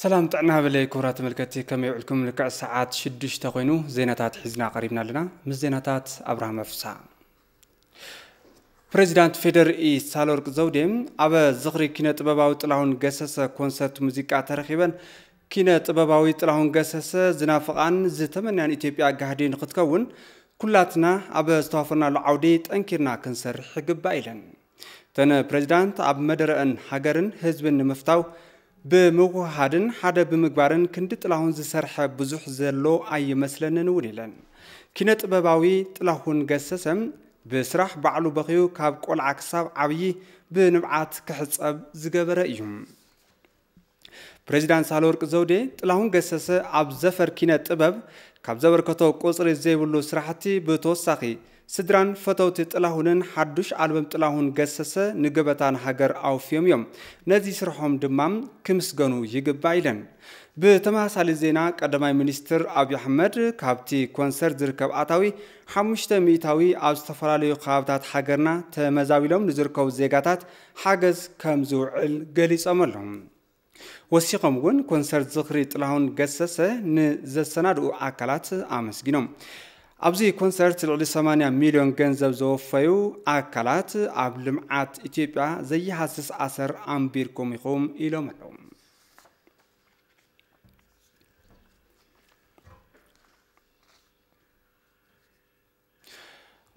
ሰላም ጥዕና በለይ ክቡራት ተመልከቲ ከመይ ውዕልኩም ልክዕ ሰዓት ሽዱሽተ ኮይኑ ዜናታት ሒዝና ቀሪብና ኣለና ምስ ዜናታት ኣብርሃም ኣፍሳ ፕሬዚዳንት ፌደርኢ ሳልወርቅ ዘውዴ ኣብ ዝኽሪ ኪነ ጥበባዊ ጥላሁን ገሰሰ ኮንሰርት ሙዚቃ ተረኺበን ኪነ ጥበባዊ ጥላሁን ገሰሰ ዝናፍቓን ዝተመንያን ኢትዮጵያ ጋህዲ ንክትከውን ኩላትና ኣብ ዝተዋፈርናሉ ዓውዲ ጠንኪርና ክንሰርሕ ይግባእ ኢለን እተን ፕሬዚዳንት ኣብ መደረአን ሃገርን ህዝብን ንምፍታው ብምውህሃድን ሓደ ብምግባርን ክንዲ ጥላሁን ዝሰርሐ ብዙሕ ዘሎ ኣይመስለንን እውን ኢለን ኪነ ጥበባዊ ጥላሁን ገሰሰም ብስራሕ ባዕሉ በኺዩ ካብ ቆልዓ ክሳብ ዓብዪ ብንብዓት ክሕፀብ ዝገበረ እዩ ፕሬዚዳንት ሳህለወርቂ ዘውዴ ጥላሁን ገሰሰ ኣብ ዘፈር ኪነ ጥበብ ካብ ዘበርከቶ ቁፅሪ ዘይብሉ ስራሕቲ ብተወሳኺ ስድራን ፈተውቲ ጥላሁንን ሓዱሽ ኣልበም ጥላሁን ገሰሰ ንገበታን ሃገር ኣውፍዮም እዮም ነዚ ስርሖም ድማ ክምስገኑ ይግባእ ኢለን ብተመሳሳሊ ዜና ቀዳማይ ሚኒስትር ኣብዪ ኣሕመድ ካብቲ ኮንሰርት ዝርከብ ኣታዊ ሓሙሽተ ሚእታዊ ኣብ ዝተፈላለዩ ከባብታት ሃገርና ተመዛቢሎም ንዝርከቡ ዜጋታት ሓገዝ ከም ዝውዕል ገሊፆም ኣሎም ወሲኾም እውን ኮንሰርት ዝኽሪ ጥላሁን ገሰሰ ንዘሰናድኡ ኣካላት ኣመስጊኖም ኣብዚ ኮንሰርት ልዕሊ 80 ሚልዮን ገንዘብ ዘወፈዩ ኣካላት ኣብ ልምዓት ኢትዮጵያ ዘይሃስስ ኣሰር ኣንቢርኩም ኢኹም ኢሎም ኣለዉ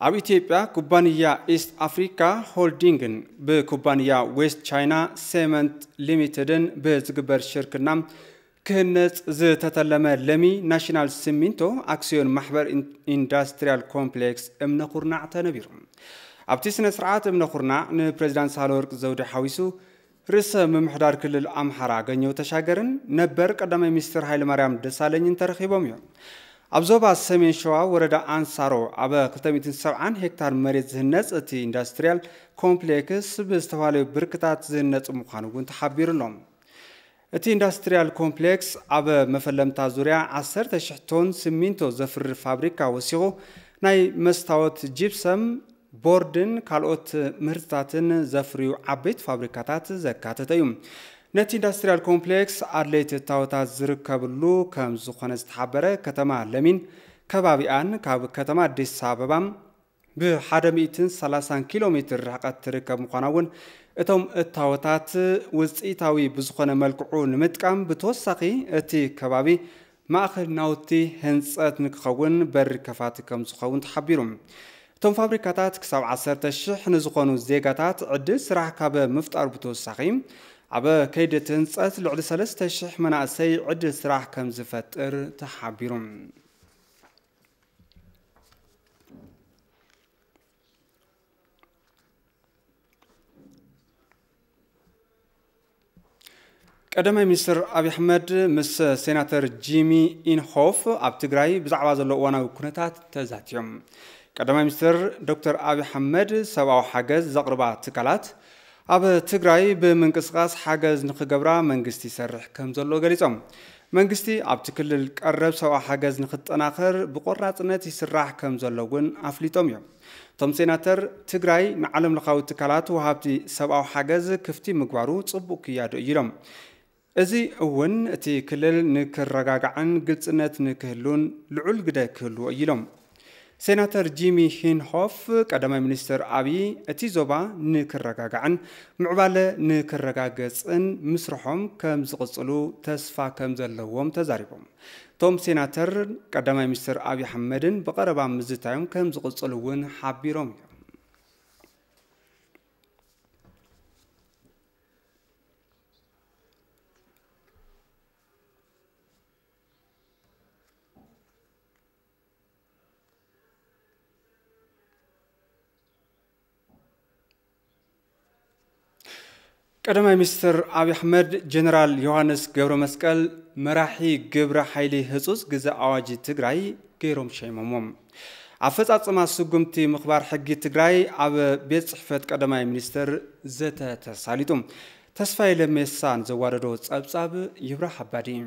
ኣብ ኢትዮጵያ ኩባንያ ኢስት ኣፍሪካ ሆልዲንግን ብኩባንያ ዌስት ቻይና ሴመንት ሊሚትድን ብዝግበር ሽርክና ክህነፅ ዝተተለመ ለሚ ናሽናል ስሚንቶ ኣክስዮን ማሕበር ኢንዳስትሪያል ኮምፕሌክስ እምነ ኩርናዕ ተነቢሩ ኣብቲ ስነ ስርዓት እምነ ኩርናዕ ንፕሬዚዳንት ሳህለወርቅ ዘውዲ ሓዊሱ ርእሰ ምምሕዳር ክልል ኣምሓራ ገኘው ተሻገርን ነበር ቀዳማይ ሚኒስትር ሃይለማርያም ደሳለኝን ተረኺቦም እዮም ኣብ ዞባ ሰሜን ሸዋ ወረዳ ኣንሳሮ ኣብ 270 ሄክታር መሬት ዝህነፅ እቲ ኢንዳስትሪያል ኮምፕሌክስ ብዝተፈላለዩ ብርክታት ዝህነፅ ምዃኑ እውን ተሓቢሩ ኣሎም እቲ ኢንዳስትርያል ኮምፕሌክስ ኣብ መፈለምታ ዙርያ 1,000 ቶን ስሚንቶ ዘፍርር ፋብሪካ ወሲኹ ናይ መስታወት ጂፕሰም ቦርድን ካልኦት ምህርትታትን ዘፍርዩ ዓበይቲ ፋብሪካታት ዘካተተ እዩ ነቲ ኢንዳስትርያል ኮምፕሌክስ ኣድለይቲ እታወታት ዝርከብሉ ከም ዝኾነ ዝተሓበረ ከተማ ለሚን ከባቢኣን ካብ ከተማ ኣዲስ ኣበባ ብ130 ኪሎ ሜትር ርሕቀት ትርከብ ምዃና እውን እቶም እታወታት ውፅኢታዊ ብዝኾነ መልክዑ ንምጥቃም ብተወሳኺ እቲ ከባቢ ማእኸል ናውቲ ህንፀት ንክኸውን በሪ ከፋቲ ከም ዝኸውን ተሓቢሩ እቶም ፋብሪካታት ክሳብ 1,000 ንዝኾኑ ዜጋታት ዕድል ስራሕ ካብ ምፍጣር ብተወሳኺ ኣብ ከይዲ እቲ ህንፀት ልዕሊ 3,000 መናእሰይ ዕድል ስራሕ ከም ዝፈጥር ተሓቢሩ قدماي ሚኒስትር አብይ አሕመድ ምስ ሴናተር ጂሚ ኢንሆፍ ኣብ ትግራይ ብዛዕባ ዘሎ እዋናዊ ኩነታት ተዛትዮም ቀዳማይ ሚኒስትር ዶክተር አብይ አሕመድ ሰብኣዊ ሓገዝ ዘቕርባ ትካላት ኣብ ትግራይ ብምንቅስቓስ ሓገዝ ንክገብራ መንግስቲ ይሰርሕ ከም ዘሎ ገሊፆም መንግስቲ ኣብቲ ክልል ቀረብ ሰብኣዊ ሓገዝ ንክጠናኸር ብቆራፅነት ይስራሕ ከም ዘሎ እውን ኣፍሊጦም እዮም እቶም ሴናተር ትግራይ ንዓለም ለኻዊ ትካላት ወሃብቲ ሰብኣዊ ሓገዝ ክፍቲ ምግባሩ ፅቡቅ ክያዶ እዩ ኢሎም እዚ እውን እቲ ክልል ንክረጋግዕን ግልጽነት ንክህሉን ልዑል ግደ ክህልዎ እዩ ኢሎም ሴናተር ጂሚ ሂንሆፍ ቀዳማይ ሚኒስትር ኣብዪ እቲ ዞባ ንክረጋግዕን ምዕባለ ንክረጋገፅን ምስርሖም ከም ዝቕፅሉ ተስፋ ከም ዘለዎም ተዛሪቦም እቶም ሴናተር ቀዳማይ ሚኒስትር ኣብዪ ኣሕመድን ብቐረባ ምዝታዮም ከም ዝቕፅሉ እውን ሓቢሮም እዩ ቀዳማይ ሚኒስትር አብይ ኣሕመድ ጀነራል ዮሃንስ ገብረ መስቀል መራሒ ግብረ ሓይሊ ህፁፅ ግዜ ኣዋጂ ትግራይ ገይሮም ሸይሞሞም ኣፈፃፅማ ስጉምቲ ምኽባር ሕጊ ትግራይ ኣብ ቤት ፅሕፈት ቀዳማይ ሚኒስትር ዘተ ተሳሊጡ ተስፋይ ለሜሳ ንዘዋደዶ ፀብጻብ ይብራ እዩ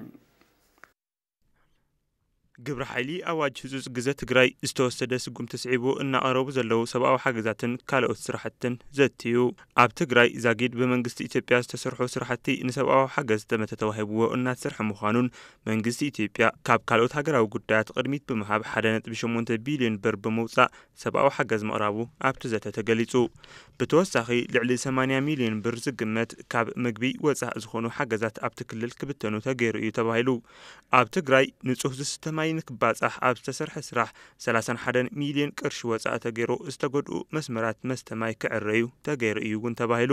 ግብሪ ሓይሊ ኣዋጅ ህፁፅ ግዜ ትግራይ ዝተወሰደ ስጉም ተስዒቡ እናቐረቡ ዘለዉ ሰብኣዊ ሓገዛትን ካልኦት ስራሕትን ዘትዩ ኣብ ትግራይ ዛጊድ ብመንግስቲ ኢትዮጵያ ዝተሰርሑ ስራሕቲ ንሰብኣዊ ሓገዝ ዝተመተ ተዋሂብዎ እናትስርሐ ምዃኑን መንግስቲ ኢትዮጵያ ካብ ካልኦት ሃገራዊ ጉዳያት ቅድሚት ብምሃብ 1.8 ቢልዮን ብር ብምውፃእ ሰብኣዊ ሓገዝ ምቕራቡ ኣብቲ ዘተ ተገሊጹ ብተወሳኺ ልዕሊ 80 ሚልዮን ብር ዝግመት ካብ ምግቢ ወፃእ ዝኾኑ ሓገዛት ኣብቲ ክልል ክብተኑ ተገይሩ እዩ ተባሂሉ ኣብ ትግራይ ንጹህ ዝስተማ ማይ ንክባጻሕ ኣብ ዝተሰርሐ ስራሕ 31 ሚልዮን ቅርሺ ወጻኢ ተገይሩ ዝተጎድኡ መስመራት መስተ ማይ ክዕረዩ ተገይሩ እዩ እውን ተባሂሉ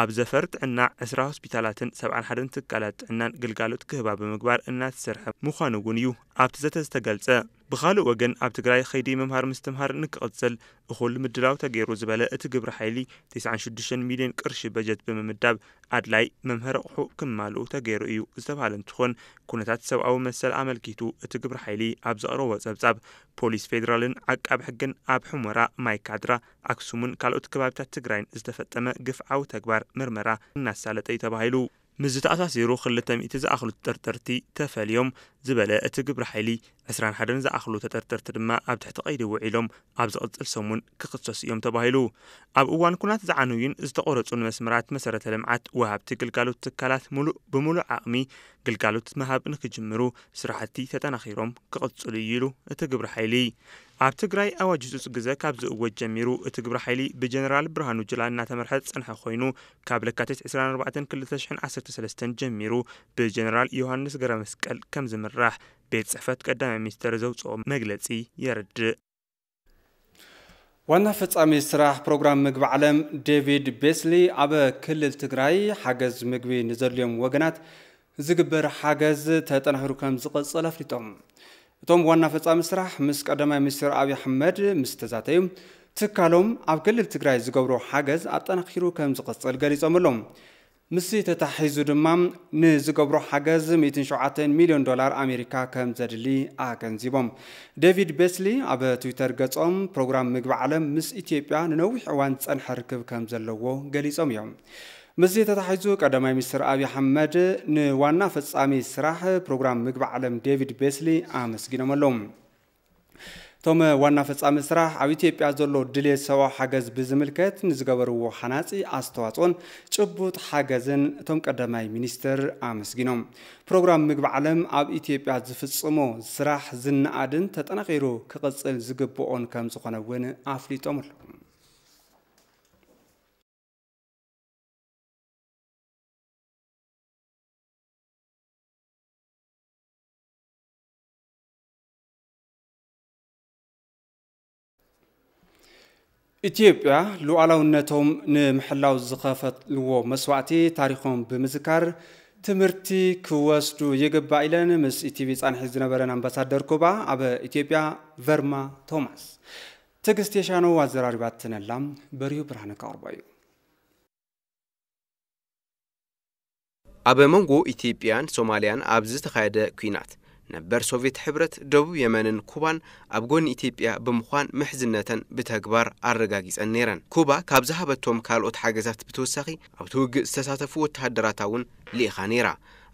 ኣብ ዘፈር ጥዕና 20 ሆስፒታላትን 71 ትካላት ጥዕናን ግልጋሎት ክህባ ብምግባር እናተሰርሐ ምዃኑ እውን እዩ ኣብቲ ዘተ ዝተገልጸ ብኻልእ ወገን ኣብ ትግራይ ከይዲ ምምሃር ምስትምሃር ንክቕፅል እኹል ምድላው ተገይሩ ዝበለ እቲ ግብሪ ሓይሊ 96 ሚልዮን ቅርሺ በጀት ብምምዳብ ኣድላይ መምህር ኣቑሑ ክማልኡ ተገይሩ እዩ ዝተባሃለ እንትኾን ኩነታት ሰብኣዊ መሰል ኣመልኪቱ እቲ ግብሪ ሓይሊ ኣብ ዘቕረቦ ፀብጻብ ፖሊስ ፌደራልን ዓቃብ ሕግን ኣብ ሕሞራ ካድራ ኣክሱምን ካልኦት ከባብታት ትግራይን ዝተፈጠመ ግፍዓዊ ተግባር ምርመራ እናሳለጠ እዩ ተባሂሉ ምስ ዝተኣሳሲሩ 200 ዝኣኽሉ ተጠርጠርቲ ተፈልዮም ዝበለ እቲ ግብሪ ሓይሊ 21 ዝኣኽሉ ተጠርጠርቲ ድማ ኣብ ትሕቲ ቀይዲ ውዒሎም ኣብ ዝቕፅል ሰሙን ክኽሰሱ እዮም ተባሂሉ ኣብ እዋን ኩናት ዝዓነዩን ዝተቆረፁን መስመራት መሰረተ ልምዓት ወሃብቲ ግልጋሎት ትካላት ሙሉእ ብምሉእ ዓቕሚ ግልጋሎት ምሃብ ንክጅምሩ ስራሕቲ ተጠናኺሮም ክቕፅሉ እዩ ኢሉ እቲ ግብሪ ሓይሊ ኣብ ትግራይ ኣዋጅ ህፁፅ ግዜ ካብ ዝእወጅ ጀሚሩ እቲ ግብሪ ሓይሊ ብጀነራል ብርሃኑ ጅላ እናተመርሐ ዝፀንሐ ኮይኑ ካብ ለካቲት 24213 ጀሚሩ ብጀነራል ዮሃንስ ገረ መስቀል ከም ዝምራሕ ቤት ፅሕፈት ቀዳማይ ሚኒስተር ዘውፅኦ መግለፂ የርድእ ዋና ፈጻሚ ስራሕ ፕሮግራም ምግቢ ዓለም ዴቪድ ቤስሊ ኣብ ክልል ትግራይ ሓገዝ ምግቢ ንዘድልዮም ወገናት ዝግበር ሓገዝ ተጠናኺሩ ከም ዝቐፅል ኣፍሊጦም እቶም ዋና ፈጻሚ ስራሕ ምስ ቀዳማይ ሚኒስትር ኣብዪ ኣሕመድ ምስ ተዛተዩ ትካሎም ኣብ ክልል ትግራይ ዝገብሮ ሓገዝ ኣጠናኺሩ ከም ዝቕፅል ገሊፆም ኣሎም ምስ ተታሒዙ ድማ ንዝገብሮ ሓገዝ 17 ሚሊዮን ዶላር ኣሜሪካ ከም ዘድሊ ኣገንዚቦም ዴቪድ ቤስሊ ኣብ ትዊተር ገጾም ፕሮግራም ምግቢ ዓለም ምስ ኢትዮጵያ ንነዊሕ እዋን ዝጸንሐ ርክብ ከም ዘለዎ ገሊፆም እዮም ምስዚ ተታሒዙ ቀዳማይ ሚኒስትር ኣብዪ ኣሕመድ ንዋና ፈጻሚ ስራሕ ፕሮግራም ምግቢ ዓለም ዴቪድ ቤስሊ ኣመስጊኖም ኣለዉ እቶም ዋና ፈጻሚ ስራሕ ኣብ ኢትዮጵያ ዘሎ ድሌት ሰብኣዊ ሓገዝ ብዝምልከት ንዝገበርዎ ሓናፂ ኣስተዋፅኦን ጭቡጥ ሓገዝን እቶም ቀዳማይ ሚኒስትር ኣመስጊኖም ፕሮግራም ምግቢ ዓለም ኣብ ኢትዮጵያ ዝፍጽሞ ስራሕ ዝነኣድን ተጠናኺሩ ክቕጽል ዝግብኦን ከም ዝኾነ እውን ኣፍሊጦም ኣሎ ኢትዮጵያ ሉዓላውነቶም ንምሕላው ዝኸፈትልዎ መስዋዕቲ ታሪኾም ብምዝካር ትምህርቲ ክወስዱ ይግባእ ኢለን ምስ ኢቲቪ ፃንሒ ዝነበረን ኣምባሳደር ኩባ ኣብ ኢትዮጵያ ቨርማ ቶማስ ትግስቲ የሻኖ ትነላም በሪሁ ብርሃነ ካቅርባ እዩ ኣብ መንጎ ኢትዮጵያን ሶማልያን ኣብ ዝተኻየደ ኩናት ነበር ሶቪየት ሕብረት ደቡብ የመንን ኩባን ኣብ ጎኒ ኢትዮጵያ ብምዃን ምሕዝነተን ብተግባር ኣረጋጊፀን ነይረን ኩባ ካብ ዝሃበቶም ካልኦት ሓገዛት ብተወሳኺ ኣብቲ ውግእ ዝተሳተፉ ወተሃደራታ እውን ልኢኻ ነይራ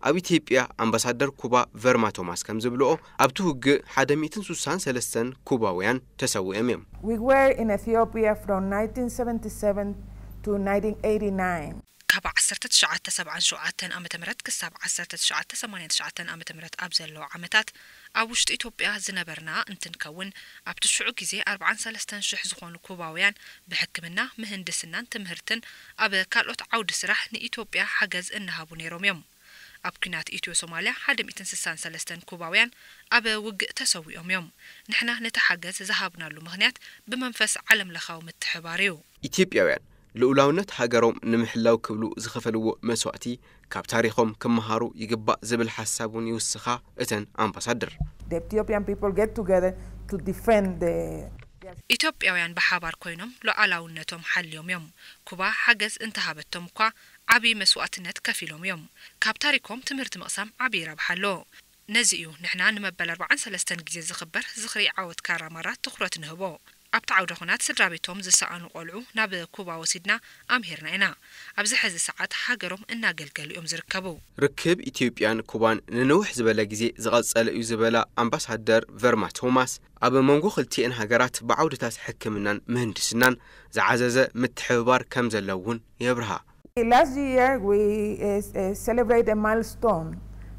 ኣብ ኢትዮጵያ ኣምባሳደር ኩባ ቨርማ ቶማስ ከም ዝብልኦ ኣብቲ ውግእ 163 ኩባውያን ተሰዊኦም እዮም كاب عسرت تشعت سبعان شعاتن أم تمرت كساب عسرت تشعت ثمانية تشعتن أم تمرت أبزل لو عمتات أوشت إتوبيا إثيوبيا زنبرنا أنتن كون أبتشعو تشعو أربع أربعان سلستن شح زخون كوباويان بحكمنا مهندسنا تمهرتن أب كالوت عود سرح نإثيوبيا حجز إنها بنيروم يوم ኣብ ኩናት ኢትዮ ሶማልያ 163 ኩባውያን ኣብ ውግእ ተሰዊኦም እዮም يوم ነቲ ሓገዝ ዝሃብናሉ ምኽንያት بمنفس علم ለኻዊ ምትሕባር እዩ ኢትዮጵያውያን ልኡላውነት ሃገሮም ንምሕላው ክብሉ ዝኸፈልዎ መስዋእቲ ካብ ታሪኾም ክመሃሩ ይግባእ ዝብል ሓሳብ እውን ይውስኻ እተን ኣምባሳደር ኢትዮጵያውያን ብሓባር ኮይኖም ሉዓላውነቶም ሓልዮም እዮም ኩባ ሓገዝ እንተሃበቶም እኳ ዓብዪ መስዋእትነት ከፊሎም እዮም ካብ ታሪኮም ትምህርቲ ምቕሳም ዓብዪ ረብሓ ኣለዎ ነዚ እዩ ንሕና ንመበል 43 ግዜ ዝኽበር ዝኽሪ ዓወት ካራማራ ትኩረት ንህቦ ኣብቲ ዓውደ ኩናት ስድራ ቤቶም ዝሰኣኑ ቆልዑ ናብ ኩባ ወሲድና ኣምሂርና ኢና ኣብዚ ሕዚ ሰዓት ሃገሮም እናገልገሉ እዮም ዝርከቡ ርክብ ኢትዮጵያን ኩባን ንንውሕ ዝበለ ግዜ ዝቐጸለ እዩ ዝበላ ኣምባሳደር ቨርማ ቶማስ ኣብ መንጎ ክልቲአን ሃገራት ብዓውድታት ሕክምናን ምህንድስናን ዝዓዘዘ ምትሕብባር ከም ዘሎ እውን የብርሃ Last year we uh, celebrate a milestone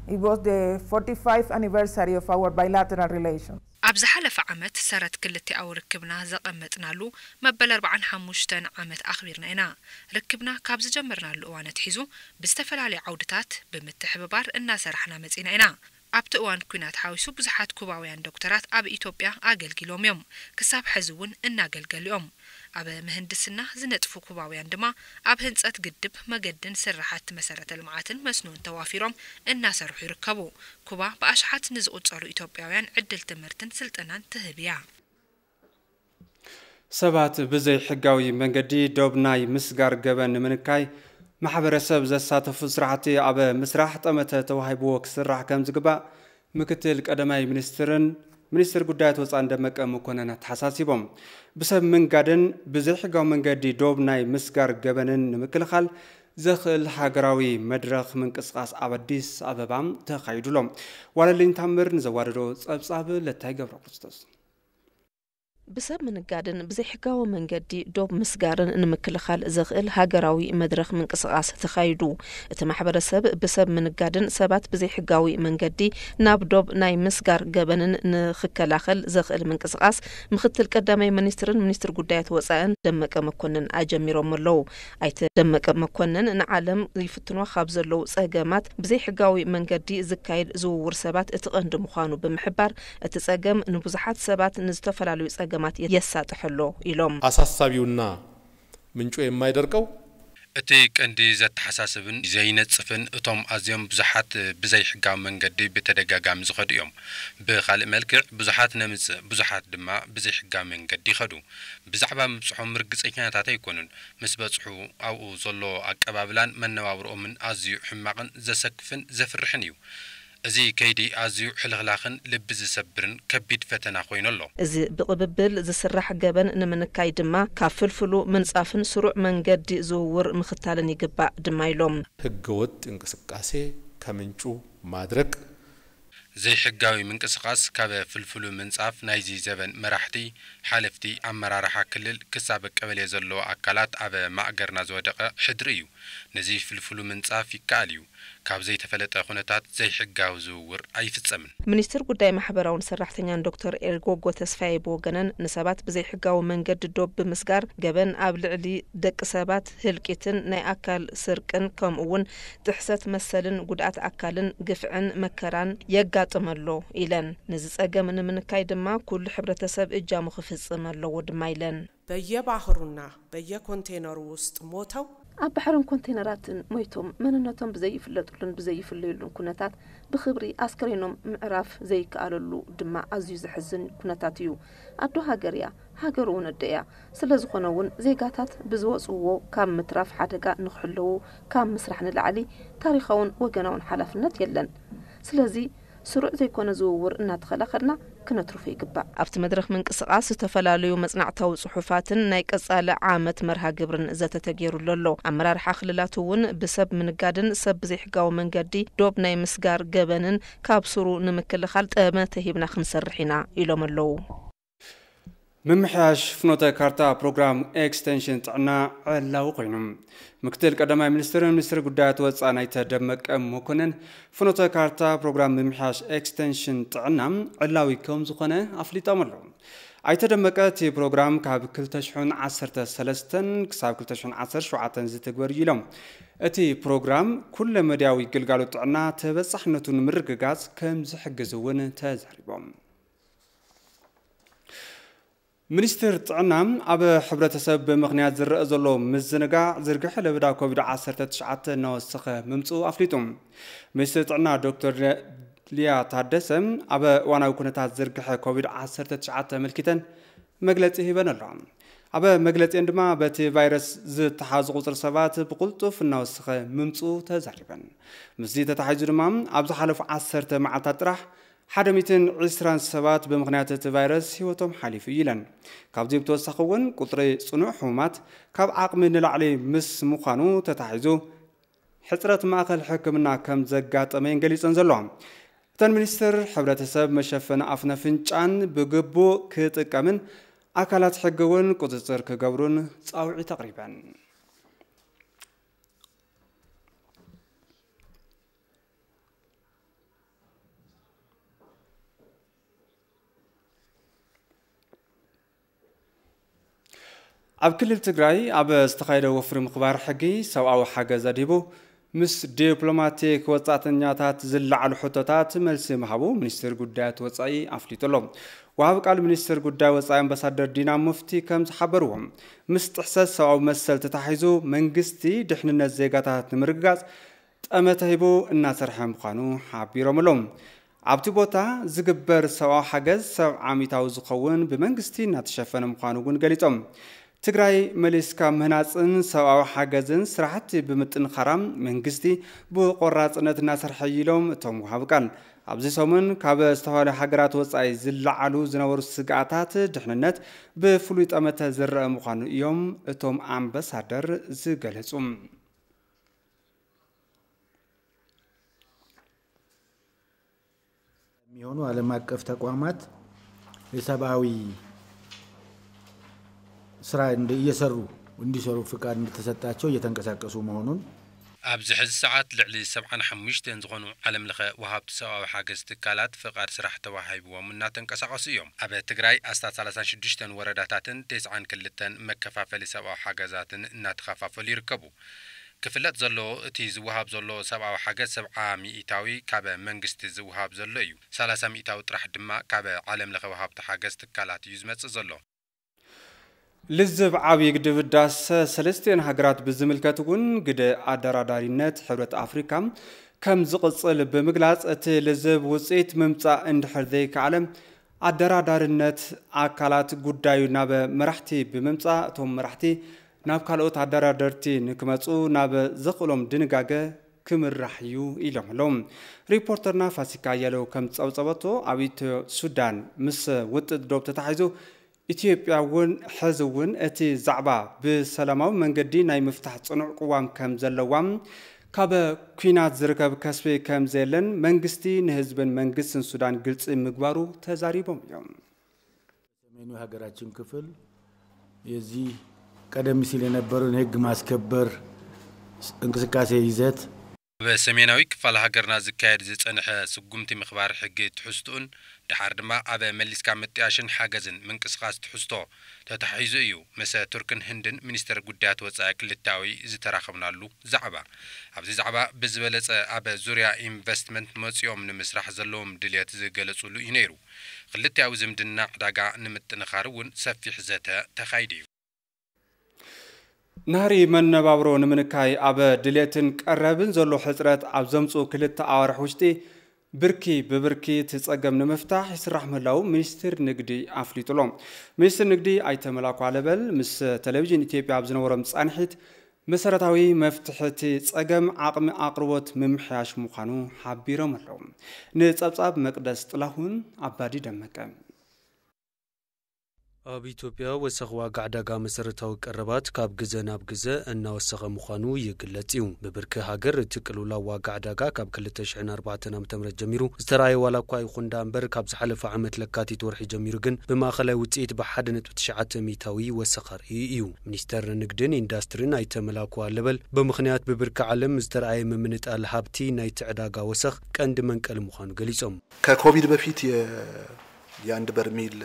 It was the 45th anniversary of our bilateral relations. ኣብ ዝሓለፈ ዓመት ሰረት ክልቲኣዊ ርክብና ዘቐመጥናሉ መበል 45 ዓመት ኣኽቢርና ኢና ርክብና ካብ ዝጀመርናሉ እዋን ኣትሒዙ ብዝተፈላለዩ ዓውድታት ብምትሕብባር እናሰራሕና መጺና ኢና ኣብቲ እዋን ኩናት ሓዊሱ ብዙሓት ኩባውያን ዶክተራት ኣብ ኢትዮጵያ ኣገልጊሎም እዮም ክሳብ ሕዚ እውን እናገልገሉ እዮም ኣብ ምህንድስና ዝነጥፉ ኩባውያን ድማ ኣብ ህንፀት ግድብ መገድን ስራሓት መሰረተ ልምዓትን መስኖን ተዋፊሮም እናሰርሑ ይርከቡ ኩባ ብኣሽሓት ንዝቑፀሉ ኢትዮጵያውያን ዕድል ትምህርትን ስልጠናን ትህብ እያ ሰባት ብዘይ ሕጋዊ መንገዲ ዶብ ናይ ምስጋር ገበን ንምንካይ ማሕበረሰብ ዘሳተፉ ስራሕቲ ኣብ ምስራሕ ጠመተ ተዋሂብዎ ክስራሕ ከም ዝግባእ ምክትል ቀዳማይ ሚኒስትርን ሚኒስትር ጉዳያት ወፃኢ ደመቀ መኮነን ተሓሳሲቦም ብሰብ ምንጋድን ብዘይሕጋዊ መንገዲ ዶብ ናይ ምስጋር ገበንን ንምክልኻል ዘኽእል ሃገራዊ መድረኽ ምንቅስቃስ ኣብ ኣዲስ ኣበባ ተኻይዱሎም ዋለልኝ ታምር ንዘዋደዶ ጸብጻብ ለታይ ገብረ ክርስቶስ ብሰብ ምንጋድን ብዘይሕጋዊ መንገዲ ዶብ ምስጋርን ንምክልኻል ዘኽእል ሃገራዊ መድረኽ ምንቅስቓስ ተኻይዱ እቲ ማሕበረሰብ ብሰብ ምንጋድን ሰባት ብዘይሕጋዊ መንገዲ ናብ ዶብ ናይ ምስጋር ገበንን ንኽከላኸል ዘኽእል ምንቅስቓስ ምክትል ቀዳማይ ሚኒስትርን ሚኒስትር ጉዳያት ወፃእን ደመቀ መኮንን ኣጀሚሮም ኣለዉ ኣይተ ደመቀ መኮንን ንዓለም ይፍትኖ ካብ ዘለዉ ፀገማት ብዘይሕጋዊ መንገዲ ዝካየድ ዝውውር ሰባት እቲ ቐንዲ ምዃኑ ብምሕባር እቲ ጸገም ንብዙሓት ሰባት ንዝተፈላለዩ ገማት የሳጥሐሎ ኢሎም አሳሳቢውና ምንጩ የማይደርቀው እቲ ቀንዲ ዘተሓሳስብን ዘይነጽፍን እቶም ኣዝዮም ብዙሓት ብዘይ ሕጋዊ መንገዲ ብተደጋጋሚ ዝኸዱ እዮም ብኻልእ መልክዕ ብዙሓት ነምፅእ ብዙሓት ድማ ብዘይ ሕጋዊ መንገዲ ይኸዱ ብዛዕባ ምብፅሖም ርግፀኛታት ኣይኮኑን ምስ በፅሑ ኣብኡ ዘሎ ኣቀባብላን መነባብሮኦምን ኣዝዩ ሕማቕን ዘሰክፍን ዘፍርሕን እዩ እዚ ከይዲ ኣዝዩ ሕልኽላኽን ልቢ ዝሰብርን ከቢድ ፈተና ኮይኑ ኣሎ እዚ ብቕብብል ዝስራሕ ገበን ንምንካይ ድማ ካብ ፍልፍሉ ምንጻፍን ስሩዕ መንገዲ ዝውውር ምኽታልን ይግባእ ድማ ኢሎም ህገወጥ እንቅስቃሴ ከምንጩ ማድረግ ዘይሕጋዊ ምንቅስቓስ ካብ ፍልፍሉ ምንጻፍ ናይዚ ዘበን መራሕቲ حالفتي حالفتی امراره کل کسب قبلی زلوا عکلات عب نازو نزودق حدريو نزي فلفلو كاليو كاب زي تفلت أخونتات زي خونتات زیح جاوزور عیفت زمن. منیستر قدای محبران سرحتیان دکتر ارگوگو تصفای نسابات بزي بزیح جاو منجد دوب مسجر جبن قبل علی دک سبات ناي ناکل سرکن کم اون تحسات مثلا قدعت عکلن قفعن مكران يقات ملو إلان نزيس أقامن من كايد ما كل حبرة سب اجام خف ፍጽም ኣለዎ ድማ ኢለን በየ ባህሩና በየ ኮንቴነሩ ውስጥ ሞተው ኣብ ባሕርን ኮንቴነራትን ሞይቶም መንነቶም ብዘይፍለጥሉን ብዘይፍለዩሉን ኩነታት ብኽብሪ ኣስክረኖም ምዕራፍ ዘይከኣለሉ ድማ ኣዝዩ ዝሕዝን ኩነታት እዩ ኣዶ ሃገር እያ ሃገር እውን ኣደ እያ ስለ ዝኾነ እውን ዜጋታት ብዝወፅውዎ ካብ ምትራፍ ሓደጋ ንኽሕለዉ ካብ ምስራሕ ንላዕሊ ታሪኻውን ወገናውን ሓላፍነት የለን ስለዚ ስሩዕ ዘይኮነ ዝውውር እናተኸላኸልና ክነትርፉ ይግባእ ኣብቲ መድረክ ምንቅስቃስ ዝተፈላለዩ መፅናዕታዊ ፅሑፋትን ናይ ቀፃሊ ዓመት መርሃ ግብርን ዘተተገይሩሉ ኣሎ ኣመራርሓ ክልላት እውን ብሰብ ምንጋድን ሰብ ብዘይሕጋዊ መንገዲ ዶብ ናይ ምስጋር ገበንን ካብ ስሩ ንምክልኻል ጠመ ተሂብና ክንሰርሕ ኢና ኢሎም ኣለዉ ምምሕያሽ ፍኖተ ካርታ ፕሮግራም ኤክስቴንሽን ጥዕና ዕላዊ ኮይኑ ምክትል ቀዳማይ ሚኒስትርን ሚኒስትሪ ጉዳያት ወፃኢ ናይተ ደመቀ መኮነን ፍኖተ ካርታ ፕሮግራም ምምሕያሽ ኤክስቴንሽን ጥዕና ዕላዊ ከም ዝኾነ ኣፍሊጦም ኣለዉ ኣይተ ደመቀ እቲ ፕሮግራም ካብ 213 ክሳብ 217 ዝትግበር እዩ ኢሎም እቲ ፕሮግራም ኩለ መድያዊ ግልጋሎት ጥዕና ተበፃሕነቱ ንምርግጋፅ ከም ዝሕግዝ እውን ተዛሪቦም ሚኒስትር ጥዕና ኣብ ሕብረተሰብ ብምኽንያት ዝረአ ዘሎ ምዝንጋዕ ዝርግሕ ልብዳ ኮቪድ-19 እናወሰኸ ምምፅኡ ኣፍሊጡ ሚኒስትር ጥዕና ዶክተር ሊያ ታደሰ ኣብ እዋናዊ ኩነታት ዝርግሐ ኮቪድ-19 መልኪተን መግለፂ ሂበን ኣለዋ ኣብ መግለፂአን ድማ በቲ ቫይረስ ዝተሓዙ ቁፅር ሰባት ብቕልጡፍ እናወሰኸ ምምፅኡ ተዛሪበን ምስዚ ተታሒዙ ድማ ኣብ ዝሓለፉ 1 መዓልታት ጥራሕ ሓደ 127 ብምኽንያት እቲ ቫይረስ ሂወቶም ሓሊፉ ኢለን ካብዚ ብተወሳኺ እውን ቁፅሪ ፅኑዕ ሕሙማት ካብ ዓቕሚ ንላዕሊ ምስ ምዃኑ ተታሒዙ ሕፅረት ማእኸል ሕክምና ከም ዘጋጠመየን ገሊፀን ዘለዋ እተን ሚኒስትር ሕብረተሰብ መሸፈኒ ኣፍነፍንጫን ብግቡእ ክጥቀምን ኣካላት ሕጊ እውን ቁፅፅር ክገብሩን ፃውዒት ኣቕሪበን ኣብ ክልል ትግራይ ኣብ ዝተኻየደ ወፍሪ ምኽባር ሕጊ ሰብኣዊ ሓገዝ ኣድሂቡ ምስ ዲፕሎማቲክ ወፃእተኛታት ዝለዓሉ ሕቶታት መልሲ ምሃቡ ሚኒስትር ጉዳያት ወፃኢ ኣፍሊጡ ኣሎ ወሃቢ ቃል ሚኒስትር ጉዳይ ወፃኢ ኣምባሳደር ዲና ሙፍቲ ከም ዝሓበርዎም ምስ ጥሕሰት ሰብኣዊ መሰል ተታሒዙ መንግስቲ ድሕንነት ዜጋታት ንምርግጋፅ ጠመተ ሂቡ እናሰርሐ ምዃኑ ሓቢሮም ኣሎም ኣብቲ ቦታ ዝግበር ሰብኣዊ ሓገዝ ሰብ ዓሚታዊ ዝኸውን ብመንግስቲ እናተሸፈነ ምዃኑ እውን ገሊፆም ትግራይ መሊስካ ምህናፅን ሰብኣዊ ሓገዝን ስራሕቲ ብምጥንኻራ መንግስቲ ብቆራፅነት እናሰርሐ ኢሎም እቶም ቃል ኣብዚ ሰሙን ካብ ዝተፈላለዩ ሃገራት ወፃኢ ዝለዓሉ ዝነበሩ ስግኣታት ድሕንነት ብፍሉይ ጠመተ ዝረአ ምዃኑ እዮም እቶም ኣምባሳደር ዝገለጹ የሚሆኑ ዓለም አቀፍ ተቋማት የሰብአዊ ስራ እየሰሩ እንዲሰሩ ፍቃድ እንደተሰጣቸው እየተንቀሳቀሱ መሆኑን ኣብዚ ሕዚ ሰዓት ልዕሊ 75 ዝኾኑ ዓለም ለኸ ወሃብቲ ሰብኣዊ ሓገዝ ትካላት ፍቓድ ስራሕ ተዋሂብዎም እናተንቀሳቐሱ እዮም ኣብ ትግራይ ኣስታት 36 ወረዳታትን 92 መከፋፈሊ ሰብኣዊ ሓገዛትን እናተኸፋፈሉ ይርከቡ ክፍለጥ ዘለዎ እቲ ዝውሃብ ዘሎ ሰብኣዊ ሓገዝ ሰብዓ ሚኢታዊ ካብ መንግስቲ ዝውሃብ ዘሎ እዩ 30 ሚኢታዊ ጥራሕ ድማ ካብ ዓለም ለኸ ወሃብቲ ሓገዝ ትካላት እዩ ዝመጽእ ዘሎ ልዝብ ዓብዪ ግድብ ዳሰ ሰለስተን ሃገራት ብዝምልከት እውን ግደ ኣደራዳሪነት ሕብረት ኣፍሪካ ከም ዝቕፅል ብምግላጽ እቲ ልዝብ ውፅኢት ምምጻእ እንድሕር ዘይከኣለ ኣደራዳርነት ኣካላት ጉዳዩ ናብ መራሕቲ ብምምጻእ እቶም መራሕቲ ናብ ካልኦት ኣደራደርቲ ንክመፁ ናብ ዘኽእሎም ድንጋገ ክምራሕ እዩ ኢሎም ኣሎም ሪፖርተርና ፋሲካ ኣያሌው ከም ዝፀብፀበቶ ኣብ ኢትዮ ሱዳን ምስ ውጥጥ ዶብ ተታሒዙ ኢትዮጵያ እውን ሕዚ እውን እቲ ዛዕባ ብሰላማዊ መንገዲ ናይ ምፍታሕ ፅኑዕ ቅዋም ከም ዘለዋም ካብ ኩናት ዝርከብ ከስቢ ከም ዘየለን መንግስቲ ንህዝብን መንግስትን ሱዳን ግልፂ ምግባሩ ተዛሪቦም እዮም። ሰሜኑ ሃገራችን ክፍል የዚ ቀደም ሲል የነበረውን ህግ ማስከበር እንቅስቃሴ ይዘት በሰሜናዊ ክፋል ሃገርና ዝካየድ ዝጸንሐ ስጉምቲ ምኽባር ሕጊ ትሕዝትኡን ድሓር ድማ ኣብ መሊስካ ምጥያሽን ሓገዝን ምንቅስቓስ ትሕዝቶ ተታሒዙ እዩ ምስ ቱርክን ህንድን ሚኒስተር ጉዳያት ወፃኢ ክልታዊ ዝተራኸብናሉ ዛዕባ ኣብዚ ዛዕባ ብዝበለፀ ኣብ ዙርያ ኢንቨስትመንት መፂኦም ንምስራሕ ዘለዎም ድልየት ዝገለጹሉ እዩ ነይሩ ክልታዊ ዝምድና ዕዳጋ ንምጥንኻር እውን ሰፊሕ ዘተ ተኻይደ እዩ ናህሪ መነባብሮ ንምንካይ ኣብ ድሌትን ቀረብን ዘሎ ሕፅረት ኣብ ዘምፁ ክልተ ኣዋርሒ ውሽጢ ብርኪ ብብርኪ ትጸገም ንምፍታሕ ይስራሕ ምህላው ሚኒስትር ንግዲ ኣፍሊጡሎ ሚኒስትር ንግዲ ኣይተ መላኩ ኣለበል ምስ ቴሌቭዥን ኢትዮጵያ ኣብ ዝነበሮም ጻንሒት መሰረታዊ መፍትሕቲ ፀገም ዓቕሚ ኣቕርቦት ምምሕያሽ ምዃኑ ሓቢሮም ኣለዉ ንፀብጻብ መቅደስ ጥላሁን ኣባዲ ደመቀ ኣብ ኢትዮጵያ ወሰኺ ዋጋ ዕዳጋ መሰረታዊ ቀረባት ካብ ግዜ ናብ ግዜ እናወሰኸ ምዃኑ ይግለጽ እዩ ብብርኪ ሃገር እቲ ቅልውላው ዋጋ ዕዳጋ ካብ 24 ዓ ም ጀሚሩ ዝተረኣየ ዋላ እኳ ይኹን ዳ እምበር ካብ ዝሓለፈ ዓመት ለካቲት ወርሒ ጀሚሩ ግን ብማእኸላይ ውፅኢት ብሓደ ነጥ ትሽዓተ ሚታዊ ወሰኺ ርእዩ እዩ ሚኒስተር ንግድን ኢንዳስትሪን ኣይተመላክዋ ልበል ብምኽንያት ብብርኪ ዓለም ዝተረኣየ ምምንጣል ሃብቲ ናይቲ ዕዳጋ ወሰኽ ቀንዲ መንቀሊ ምዃኑ ገሊፆም ከኮቪድ በፊት የአንድ በርሚል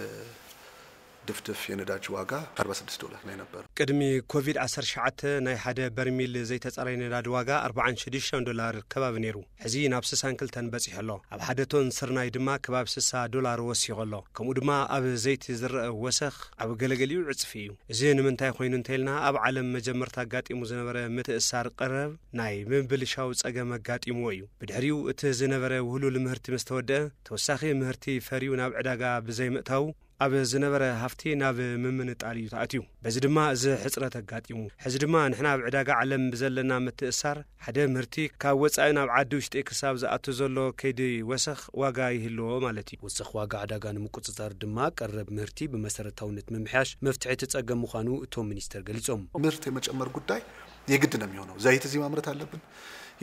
ድፍድፍ የነዳጅ ዋጋ 46 ዶላር ናይ ነበር ቅድሚ ኮቪድ-19 ናይ ሓደ በርሚል ዘይተጸረይ ነዳድ ዋጋ 46 ዶላር ከባቢ ነይሩ ሕዚ ናብ 62 በፂሑ ኣሎ ኣብ ሓደ ቶን ስርናይ ድማ ከባቢ 60 ዶላር ወሲቑ ኣሎ ከምኡ ድማ ኣብ ዘይቲ ዝረአ ወሰኽ ኣብ ገለገሊኡ ዕፅፊ እዩ እዚ ንምንታይ ኮይኑ እንተይልና ኣብ ዓለም መጀመርታ ኣጋጢሙ ዝነበረ ምትእሳር ቀረብ ናይ ምብልሻው ጸገም ኣጋጢምዎ እዩ ብድሕሪኡ እቲ ዝነበረ ውህሉል ምህርቲ ምስ ተወድአ ተወሳኺ ምህርቲ ፈርዩ ናብ ዕዳጋ ብዘይምእታው ኣብ ዝነበረ ሃፍቲ ናብ ምምንጣር እዩ ተኣትዩ በዚ ድማ እዚ ሕፅረት ኣጋጢሙ ሕዚ ድማ ንሕና ኣብ ዕዳጋ ዓለም ብዘለና ምትእሳር ሓደ ምህርቲ ካብ ወፃኢ ናብ ዓዲ ውሽጢ ክሳብ ዝኣቱ ዘሎ ከይዲ ወሰኽ ዋጋ ይህልዎ ማለት እዩ ወሰኽ ዋጋ ዕዳጋ ንምቁፅፃር ድማ ቀረብ ምህርቲ ብመሰረታውነት ምምሕያሽ መፍትሒ ትፀገም ምዃኑ እቶም ሚኒስተር ገሊፆም ምህርቲ የመጨመር ጉዳይ የግድ ነው የሚሆነው ዘይት እዚ ማምረት አለብን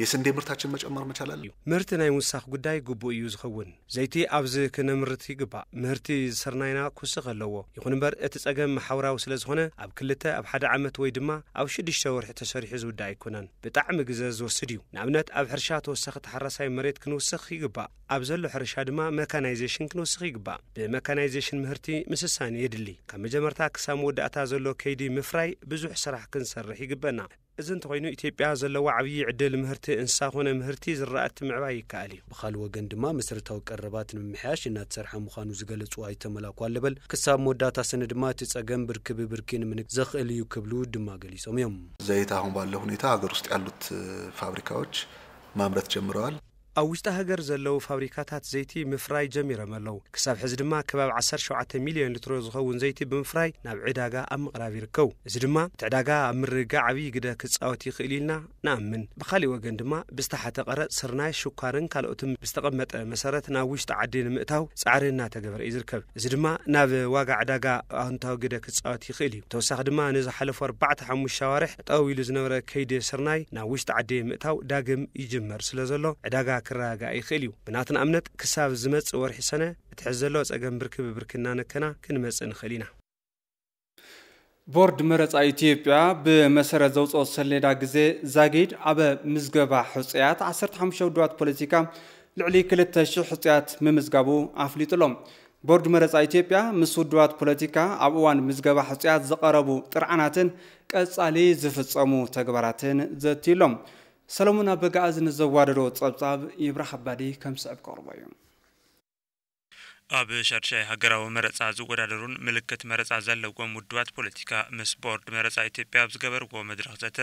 የስንዴ ምርታችን መጨመር መቻል አለ ምህርቲ ናይ ምውሳኽ ጉዳይ ግቡእ እዩ ዝኸውን ዘይቲ ኣብዚ ክነምርት ይግባእ ምህርቲ ዝሰርናይና ክውስኽ ኣለዎ ይኹን እምበር እቲ ጸገም ማሕበራዊ ስለ ዝኾነ ኣብ ክልተ ኣብ ሓደ ዓመት ወይ ድማ ኣብ ሽዱሽተ ወርሒ ተሰሪሑ ዝውዳእ ኣይኮነን ብጣዕሚ ግዜ ዝወስድ እዩ ንኣብነት ኣብ ሕርሻ ተወሳኺ ተሓራሳይ መሬት ክንውስኽ ይግባእ ኣብ ዘሎ ሕርሻ ድማ መካናይዜሽን ክንውስኽ ይግባእ ብመካናይዜሽን ምህርቲ ምስሳኒ የድሊ ካብ መጀመርታ ክሳብ መወዳእታ ዘሎ ከይዲ ምፍራይ ብዙሕ ስራሕ ክንሰርሕ ይግበአና እዚ እንተኮይኑ ኢትዮጵያ ዘለዋ ዓብዪ ዕድል ምህርቲ እንስሳ ኮነ ምህርቲ ዝራእቲ ምዕባይ ይከኣል እዩ ብካልእ ወገን ድማ መሰረታዊ ቀረባት ንምምሕያሽ እናተሰርሐ ምዃኑ ዝገለጹ ኣይተመላኳ ልበል ክሳብ መወዳእታ ስኒ ድማ እቲ ጸገም ብርኪ ብብርኪ ንምንቅ ዘኽእል እዩ ክብሉ ድማ ገሊጾም እዮም ዘይት አሁን ባለ ሁኔታ ሃገር ውስጥ ያሉት ፋብሪካዎች ማምረት ጀምረዋል። ኣብ ውሽጢ ሃገር ዘለው ፋብሪካታት ዘይቲ ምፍራይ ጀሚሮም ኣለው ክሳብ ሕዚ ድማ ከባብ 17ሚልዮን ልትሮ ዝኸውን ዘይቲ ብምፍራይ ናብ ዕዳጋ ኣብ ምቕራብ ይርከቡ እዚ ድማ እቲ ዕዳጋ ኣብ ምርጊ ዓብዪ ግደ ክፃወት ይኽእል ኢልና ንኣምን ብካሊእ ወገን ድማ ብዝተሓተ ቐረፅ ስርናይ ሽኳርን ካልኦትን ብዝተቐመጠ መሰረት ናብ ውሽጢ ዓዲ ንምእታው ፃዕሪ እናተገበረ እዩ ዝርከብ እዚ ድማ ናብ ዋጋ ዕዳጋ ኣብኣሁንታዊ ግደ ክፃወት ይኽእል እዩ ተወሳኺ ድማ ንዝሓለፉ ኣባዕሓሙሽ ኣዋርሕ ተጠው ኢሉ ዝነበረ ከይዲ ስርናይ ናብ ውሽጢ ዓዲ ንምእታው ዳግም ይጅመር ስለ ዘሎ ዕዳጋ ክረጋእ ይኽእል እዩ ብናትን ኣምነት ክሳብ ዝመፅእ ወርሒ ሰነ እትሕዝ ዘሎ ጸገም ብርኪ ብብርክና ነከና ክንመጽእ ንኽእል ኢና ቦርድ መረፃ ኢትዮጵያ ብመሰረት ዘውፅኦ ሰሌዳ ግዜ ዛጊድ ኣበ ምዝገባ ሕፅያት 15 ውድባት ፖለቲካ ልዕሊ 2,000 ሕፅያት ምምዝጋቡ ኣፍሊጡሎም ቦርድ መረፃ ኢትዮጵያ ምስ ውድባት ፖለቲካ ኣብ እዋን ምዝገባ ሕፅያት ዘቐረቡ ጥርዓናትን ቀጻሊ ዝፍፀሙ ተግባራትን ዘትሎም ሰሎሞን ኣብ በጋኣዝ ንዘዋደዶ ጸብጻብ ይብራህ ኣባዲ ከም ስዕብ ቀርቦ እዩ ኣብ ሻድሻይ ሃገራዊ መረፃ ዝወዳደሩን ምልክት መረፃ ዘለዎም ውድባት ፖለቲካ ምስ ቦርድ መረፃ ኢትዮጵያ ኣብ ዝገበርዎ መድረክ ዘተ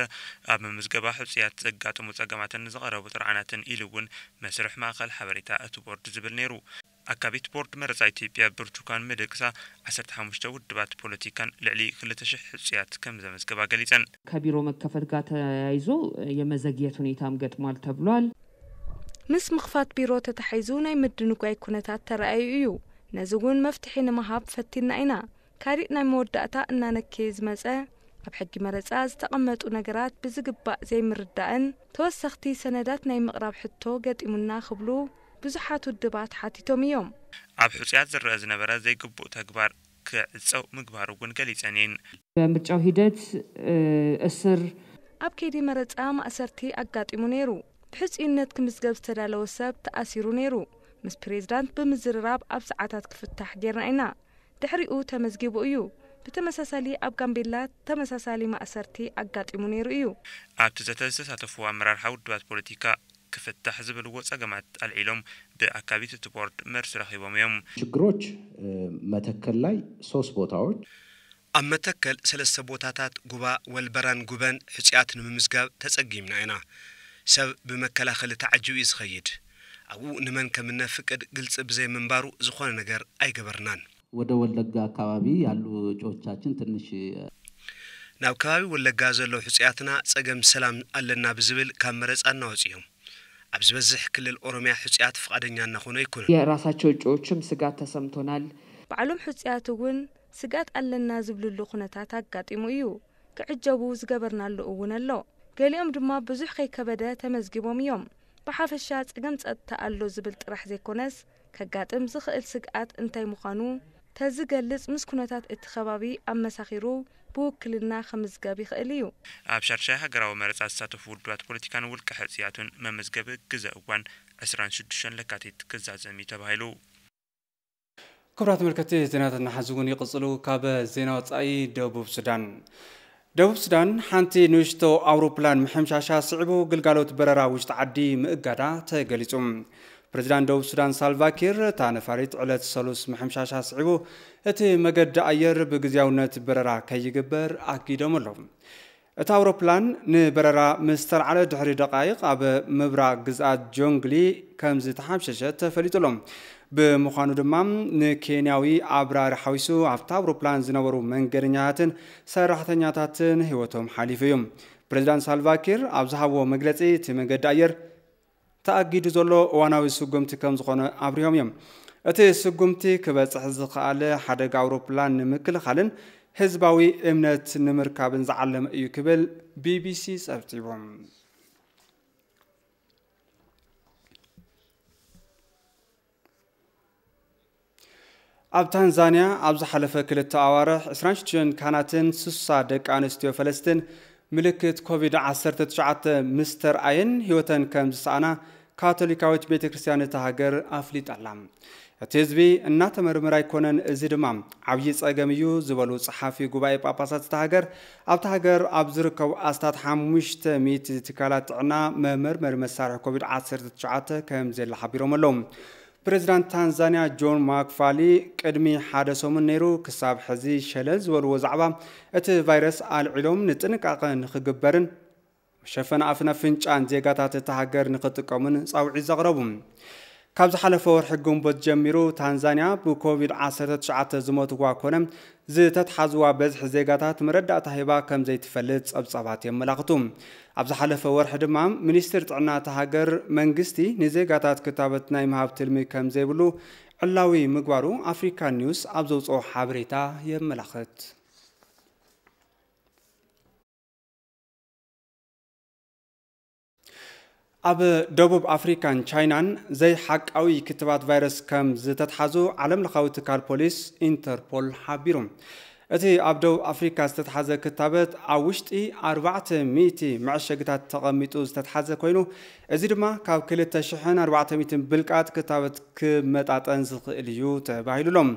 ኣብ ምምዝገባ ሕፅያት ዘጋጥሙ ፀገማትን ዝቐረቡ ጥርዓናትን ኢሉ እውን መስርሕ ማእኸል ሓበሬታ እቲ ቦርድ ዝብል ነይሩ ኣካቢት ቦርድ መረፃ ኢትዮጵያ ብርቱካን መደቅሳ 15 ውድባት ፖለቲካን ልዕሊ 2,000 ሕፅያት ከም ዘመዝገባ ገሊፀን ከቢሮ መከፈት ጋር ተያይዞ የመዘግየት ሁኔታም ገጥሟል ተብሏል ምስ ምኽፋት ቢሮ ተታሒዙ ናይ ምድንጓይ ኩነታት ተረኣዩ እዩ ነዚ እውን መፍትሒ ንምሃብ ፈቲና ኢና ካሊእ ናይ መወዳእታ እናነከየ ዝመፀ ኣብ ሕጊ መረፃ ዝተቐመጡ ነገራት ብዝግባእ ዘይምርዳእን ተወሰኽቲ ሰነዳት ናይ ምቕራብ ሕቶ ገጢሙና ክብሉ ብዙሓት ውድባት ሓቲቶም እዮም ኣብ ሕፅያት ዝረአ ዝነበረ ዘይግቡእ ተግባር ክዕፀው ምግባር እውን ገሊፀን እየን ብምርጫው ሂደት እስር ኣብ ከይዲ መረፃ ማእሰርቲ ኣጋጢሙ ነይሩ ብሕፅነት ክምዝገብ ዝተዳለወ ሰብ ተኣሲሩ ነይሩ ምስ ፕሬዚዳንት ብምዝርራብ ኣብ ሰዓታት ክፍታሕ ጌርና ኢና ድሕሪኡ ተመዝጊቡ እዩ ብተመሳሳሊ ኣብ ጋምቤላ ተመሳሳሊ ማእሰርቲ ኣጋጢሙ ነይሩ እዩ ኣብቲ ዘተ ዝተሳተፉ ኣመራርሓ ውድባት ፖለቲካ ክፍታሕ ዝብልዎ ጸገማት ኣልዒሎም ብኣካባቢ እቲ ቦርድ መርሲ ረኺቦም እዮም ችግሮች መተከል ላይ ሶስት ቦታዎች ኣብ መተከል ሰለስተ ቦታታት ጉባ ወልበራን ጉበን ሕፅያት ንምምዝጋብ ተጸጊምና ኢና ሰብ ብመከላኸሊ ተዓጅቡ እዩ ዝኸይድ ኣብኡ ንመን ከምነ ፍቅድ ግልጽ ብዘይምንባሩ ዝኾነ ነገር ኣይገበርናን ወደ ወለጋ ኣካባቢ ያሉ ጮቻችን ትንሽ ናብ ከባቢ ወለጋ ዘለዉ ሕፅያትና ጸገም ሰላም ኣለና ብዝብል ካብ መረፃ እናወፅ እዮም أبزبزح كل الأورمية حسيات فقادن يانا خونا يكون يا راسا چول چول چم سقات تسمتونال بعلوم حسيات اوون سقات قل النازب للوخونا تاتا قات إمو كعجبو زقبرنا اللوون اللو قالي أم دما بزوح خي كبدا تمزقبوم يوم بحاف الشات قمت التقلو زبلت راح زي كونس كقات امزخ السقات انتي مخانو تزقال لس مسكونا اتخبابي أم مساخيرو ብውክልና ከምዝገብ ይኽእል እዩ ኣብ ሻርሻይ ሃገራዊ መረፃ ዝሳተፉ ውድባት ፖለቲካን ውልቀ ሕፅያቱን መመዝገብ ግዘ እዋን 26 ለካቲት ክዛዘም እዩ ተባሂሉ ክብራት ተመልከቲ ዜናታት ናሓዚ እውን ይቕፅሉ ካብ ዜና ወፃኢ ደቡብ ሱዳን ደቡብ ሱዳን ሓንቲ ንውሽቶ ኣውሮፕላን ምሕምሻሻ ስዕቡ ግልጋሎት በረራ ውሽጢ ዓዲ ምእጋዳ ተገሊጹ ፕረዚዳንት ደቡብ ሱዳን ሳልቫኪር ታነፋሪት ዕለት ሰሉስ ምሕምሻሽ ኣስዒቡ እቲ መገዲ ኣየር ብግዜያውነት በረራ ከይግበር ኣኪዶም ኣለዉ እቲ ኣውሮፕላን ንበረራ ምስ ድሕሪ ደቃይቅ ኣብ ምብራቅ ግዝኣት ጆንግሊ ከምዝ ተሓምሸሸ ተፈሊጡሎም ብምዃኑ ድማ ንኬንያዊ ኣብራሪ ሓዊሱ ኣብቲ ኣውሮፕላን ዝነበሩ መንገደኛታትን ሰራሕተኛታትን ህይወቶም ሓሊፉ እዩ ፕሬዚዳንት ሳልቫኪር ኣብ ዝሃቦ መግለፂ እቲ መንገዲ ኣየር ተኣጊዱ ዘሎ እዋናዊ ስጉምቲ ከም ዝኾነ ኣብርዮም እዮም እቲ ስጉምቲ ክበፅሕ ዝኽኣለ ሓደጋ ኣውሮፕላን ንምክልኻልን ህዝባዊ እምነት ንምርካብን ዝዓለመ እዩ ክብል ቢቢሲ ፀብፂቦም ኣብ ታንዛንያ ኣብ ዝሓለፈ ክልተ ኣዋርሕ 26 ካናትን 60 ደቂ ኣንስትዮ ፈለስትን ምልክት ኮቪድ-19 ምስ ተርኣየን ህይወተን ከም ዝሰኣና ካቶሊካዊት ቤተ ክርስትያን እቲ ሃገር ኣፍሊጣላ እቲ ህዝቢ እናተመርምር ኣይኮነን እዚ ድማ ዓብዪ ፀገም እዩ ዝበሉ ፀሓፊ ጉባኤ ጳጳሳት እቲ ሃገር ኣብቲ ሃገር ኣብ ዝርከቡ ኣስታት 500 ትካላት ጥዕና መመርመሪ መሳርሒ ኮቪድ-19 ከም ዘላ ሓቢሮም ኣለዉ ፕሬዚዳንት ታንዛንያ ጆን ማክፋሊ ቅድሚ ሓደ ሰሙን ነይሩ ክሳብ ሕዚ ሸለ ዝበልዎ ዛዕባ እቲ ቫይረስ ኣልዒሎም ንጥንቃቐ ንክግበርን መሸፈን ኣፍና ፍንጫን ዜጋታት እታ ሃገር ንኽጥቀሙን ጻውዒት ዘቕረቡ ካብ ዝሓለፈ ወርሒ ግንቦት ጀሚሩ ታንዛንያ ብኮቪድ-19 ዝሞትዋ ኮነ ዝተተሓዝዋ በዝሒ ዜጋታት መረዳእታ ሂባ ከም ዘይትፈልጥ ጸብጻባት የመላኽቱ ኣብ ዝሓለፈ ወርሒ ድማ ሚኒስትር ጥዕና እታ ሃገር መንግስቲ ንዜጋታት ክታበት ናይ ምሃብ ትልሚ ከም ዘይብሉ ዕላዊ ምግባሩ ኣፍሪካ ኒውስ ኣብ ዘውፅኦ ሓበሬታ የመላኽት ኣብ ደቡብ ኣፍሪካን ቻይናን ዘይሓቃዊ ክትባት ቫይረስ ከም ዝተተሓዙ ዓለም ለኻዊ ትካል ፖሊስ ኢንተርፖል ሓቢሩ እቲ ኣብ ደቡብ ኣፍሪካ ዝተተሓዘ ክታበት ኣብ ውሽጢ 400 መዐሸግታት ተቐሚጡ ዝተተሓዘ ኮይኑ እዚ ድማ ካብ 2400 ብልቃት ክታበት ክመጣጠን ዝኽእል እዩ ተባሂሉሎም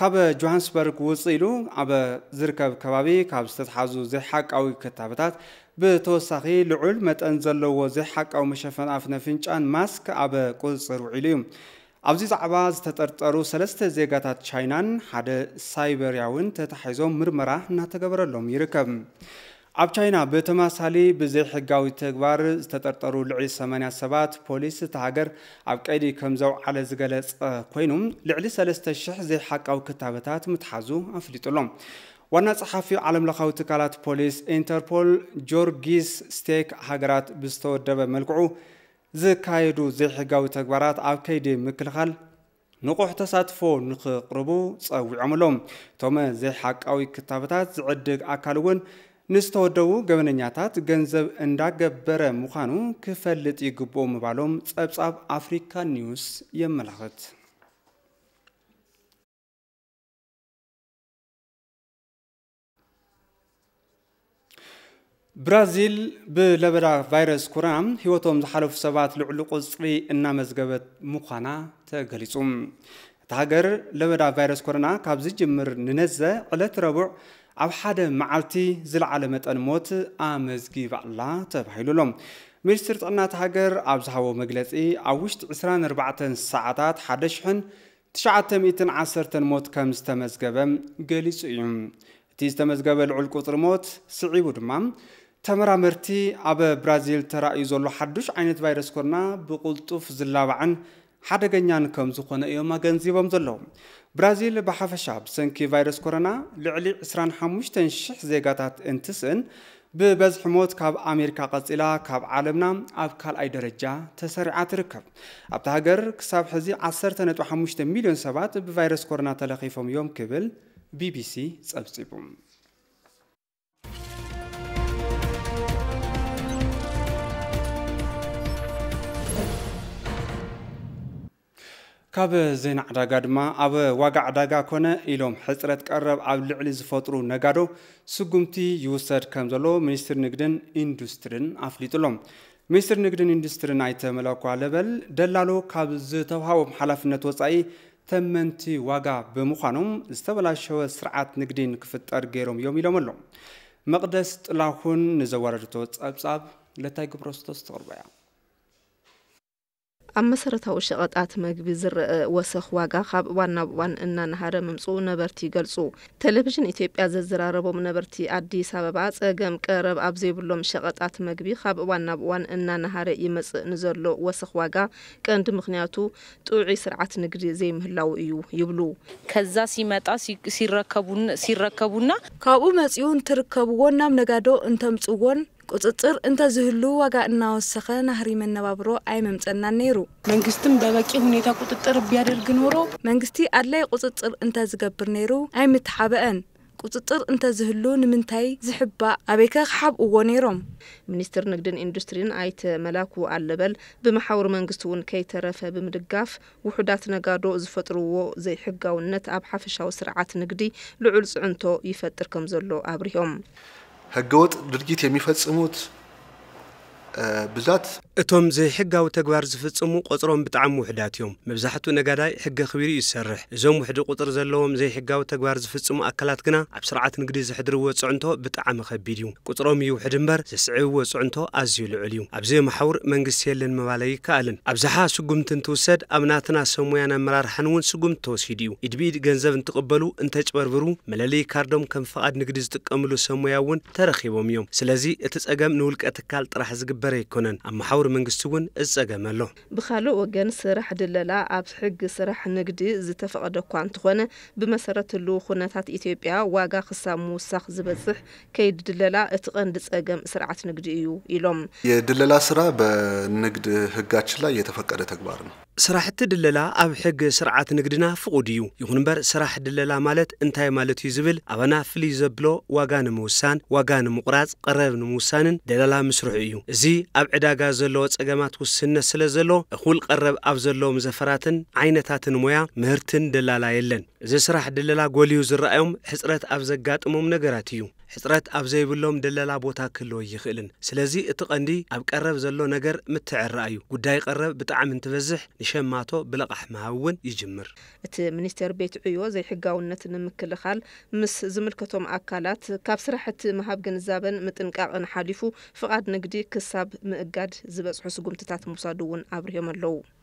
ካብ ጆሃንስበርግ ውፅኢሉ ኣብ ዝርከብ ከባቢ ካብ ዝተተሓዙ ዘይሓቃዊ ክታበታት ብተወሳኺ ልዑል መጠን ዘለዎ ዘይሓቃዊ መሸፈን ኣፍነፍንጫን ማስክ ኣብ ቁፅፅር ውዒሉ እዩ ኣብዚ ዛዕባ ዝተጠርጠሩ ሰለስተ ዜጋታት ቻይናን ሓደ ሳይበርያውን ተታሒዞም ምርመራ እናተገበረሎም ይርከብ ኣብ ቻይና ብተመሳሊ ሕጋዊ ተግባር ዝተጠርጠሩ ልዕሊ 8 ሰባት ፖሊስ እቲ ሃገር ኣብ ቀይዲ ከም ዘውዓለ ዝገለፀ ኮይኑ ልዕሊ 3,000 ዘይሓቃዊ ክታበታት ምትሓዙ ኣፍሊጡሎም ዋና ጸሐፊ ዓለም ለኻዊ ትካላት ፖሊስ ኢንተርፖል ጆርጊስ ስቴክ ሃገራት ብዝተወደበ መልክዑ ዝካየዱ ዘይሕጋዊ ተግባራት ኣብ ከይዲ ምክልኻል ንቑሕ ተሳትፎ ንኽቕርቡ ፀዊዖም ኣሎም እቶም ዘይሓቃዊ ክታበታት ዝዕድግ ኣካል እውን ንዝተወደቡ ገበነኛታት ገንዘብ እንዳገበረ ምዃኑ ክፈልጥ ይግብኦ ምባሎም ጸብጻብ አፍሪካ ኒውስ የመላኽት ብራዚል ብለበዳ ቫይረስ ኩራም ህይወቶም ዝሓለፉ ሰባት ልዕሊ ቁፅሪ እናመዝገበት ምዃና ተገሊጹ እቲ ሃገር ለበዳ ቫይረስ ኮሮና ካብ ዝጅምር ንነዘ ዕለት ረቡዕ ኣብ ሓደ መዓልቲ ዝለዓለ መጠን ሞት ኣመዝጊባ ኣላ ተባሂሉሎም ሚኒስትር ጥዕና እቲ ሃገር ኣብ ዝሃቦ መግለፂ ኣብ ውሽጢ 24 ሰዓታት 1910 ሞት ከም ዝተመዝገበ ገሊጹ እዩ እቲ ዝተመዝገበ ልዑል ቁፅሪ ሞት ስዒቡ ድማ ተመራመርቲ ኣብ ብራዚል ተራእዩ ዘሎ ሓዱሽ ዓይነት ቫይረስ ኮሮና ብቁልጡፍ ዝላባዕን ሓደገኛን ከም ዝኾነ እዮም ኣገንዚቦም ዘለዉ ብራዚል ብሓፈሻ ብሰንኪ ቫይረስ ኮሮና ልዕሊ 25000 ዜጋታት እንትስእን ብበዝሒ ሞት ካብ ኣሜሪካ ቀፂላ ካብ ዓለምና ኣብ ካልኣይ ደረጃ ተሰሪዓ ትርከብ ኣብቲ ሃገር ክሳብ ሕዚ 15 ሚልዮን ሰባት ብቫይረስ ኮሮና ተለኺፎም እዮም ክብል ቢቢሲ ጸብጺቡ ካብ ዜና ዕዳጋ ድማ ኣብ ዋጋ ዕዳጋ ኮነ ኢሎም ሕፅረት ቀረብ ኣብ ልዕሊ ዝፈጥሩ ነጋዶ ስጉምቲ ይውሰድ ከም ዘሎ ሚኒስትር ንግድን ኢንዱስትሪን ኣፍሊጡሎም ሚኒስትር ንግድን ኢንዱስትሪን ኣይተመለ ለበል ደላሎ ካብ ዝተውሃቦም ሓላፍነት ወፃኢ ተመንቲ ዋጋ ብምዃኖም ዝተበላሸወ ስርዓት ንግድን ክፍጠር ገይሮም እዮም ኢሎም ኣሎ መቅደስ ጥላኹን ንዘዋረድቶ ፀብጻብ ለታይ ግብሮ ዝተስተቅርበ እያ ኣብ መሰረታዊ ሸቐጣት መግቢ ዝርአ ወሰኽ ዋጋ ካብ እዋን ናብ እዋን እናናሃረ ምምፁ ነበርቲ ይገልጹ ቴሌቭዥን ኢትዮጵያ ዘዘራረቦም ነበርቲ ኣዲስ ኣበባ ጸገም ቀረብ ኣብ ዘይብሎም ሸቐጣት መግቢ ካብ እዋን ናብ እዋን እናናሃረ ይመጽእ ንዘሎ ወሰኽ ዋጋ ቀንዲ ምክንያቱ ጥዑይ ስርዓት ንግዲ ዘይምህላው እዩ ይብሉ ከዛ ሲመጣ ሲረከቡና ካብኡ መጺኡ እንትርከብዎን ናብ ነጋዶ እንተምጽዎን ቁፅፅር እንተዝህሉ ዋጋ እናወሰኸ ናህሪ መነባብሮ ኣይመምፀናን ነይሩ መንግስትም በበቂ ሁኔታ ቁጥጥር ቢያደርግ ኖሮ መንግስቲ ኣድላይ ቁፅፅር እንተዝገብር ነይሩ ኣይምትሓበአን ቁፅፅር እንተዝህሉ ንምንታይ ዝሕባእ ኣበይከ ክሓብእዎ ነይሮም ሚኒስትር ንግድን ኢንዱስትሪን ኣይተ መላኩ ኣለበል ብማሕበር መንግስቲ እውን ከይተረፈ ብምድጋፍ ውሑዳት ነጋዶ ዝፈጥርዎ ዘይሕጋውነት ኣብ ሓፈሻዊ ስርዓት ንግዲ ልዑል ፅዕንቶ ይፈጥር ከም ዘሎ ኣብሪሆም هجوت درجيت يمي فتس أموت ብዛት እቶም ዘይሕጋዊ ተግባር ዝፍጽሙ ቈፅሮም ብጣዕሚ ውሕዳት እዮም መብዛሕትኡ ነጋዳይ ሕጊ ኣኽቢሩ እዩ ዝሰርሕ እዞም ውሕዲ ቁጥር ዘለዎም ዘይሕጋዊ ተግባር ዝፍጽሙ ኣካላት ግና ኣብ ስርዓት ንግዲ ዘሕድርዎ ጽዕንቶ ብጣዕሚ ኸቢድ እዩ ቁፅሮም እዩ ውሕድ እምበር ዘስዕብዎ ጽዕንቶ ኣዝዩ ልዑል እዩ ኣብዚ ማሕውር መንግስቲ የለን ምባለ ይከኣልን ኣብዝሓ ስጉምቲ እንትውሰድ ኣብ ናትና ሰብ ሞያን ኣመራርሓን እውን ስጉምቲ ተወሲዱ እዩ ኢድ ብኢድ ገንዘብ እንትቕበሉ እንተጭበርብሩ መለለዪ ካርዶም ከም ፍቓድ ንግዲ ዝጥቀምሉ ሰብ ሞያ እውን ተረኺቦም እዮም ስለዚ እቲ ጸገም ንውልቀ ትካል ጥራሕ ዝግብ ዝግበር ኣይኮነን ኣብ ማሓውር መንግስቲ እውን እፀገመ ኣሎ ብካልእ ወገን ስራሕ ድለላ ኣብ ሕጊ ስራሕ ንግዲ ዝተፈቐደ እኳ እንትኾነ ብመሰረት ህልው ኩነታት ኢትዮጵያ ዋጋ ክሳብ ምውሳኽ ዝበፅሕ ከይዲ ድለላ እቲ ቀንዲ ፀገም ስርዓት ንግዲ እዩ ኢሎም የድለላ ስራ በንግድ ህጋችን ላይ የተፈቀደ ተግባር ነው ስራሕቲ ድለላ ኣብ ሕጊ ስርዓት ንግድና ፍቑድ እዩ ይኹን እምበር ስራሕ ድለላ ማለት እንታይ ማለት እዩ ዝብል ኣባና ፍልይ ዘብሎ ዋጋ ንምውሳን ዋጋ ንምቑራፅ ቀረብ ንምውሳንን ደለላ ምስርሑ እዩ እዚ ኣብ ዕዳጋ ዘለዎ ጸገማት ውስነት ስለ ዘሎ እኹል ቀረብ ኣብ ዘለዎም ዘፈራትን ዓይነታትን ሞያ ምህርትን ደላላ የለን እዚ ስራሕ ድለላ ጐልዩ ዝረኣዮም ሕፅረት ኣብ ዘጋጥሞም ነገራት እዩ حترات أبزي بلوم دللا بوتاك اللو يخيلن سلازي اتقندي أب قرب زلو نقر متعر رأيو قداي قرب بتعم انتفزح نشان ماتو بلقح مهوون يجمر ات منيستير بيت عيو زي حقاو النتن مكل خال مس زملكتوم أكالات كاب سرحة مهاب جنزابن متنقاق انحالفو فقاد نقدي كساب مقاد زبس حسقوم تتات مصادوون أبريهم اللو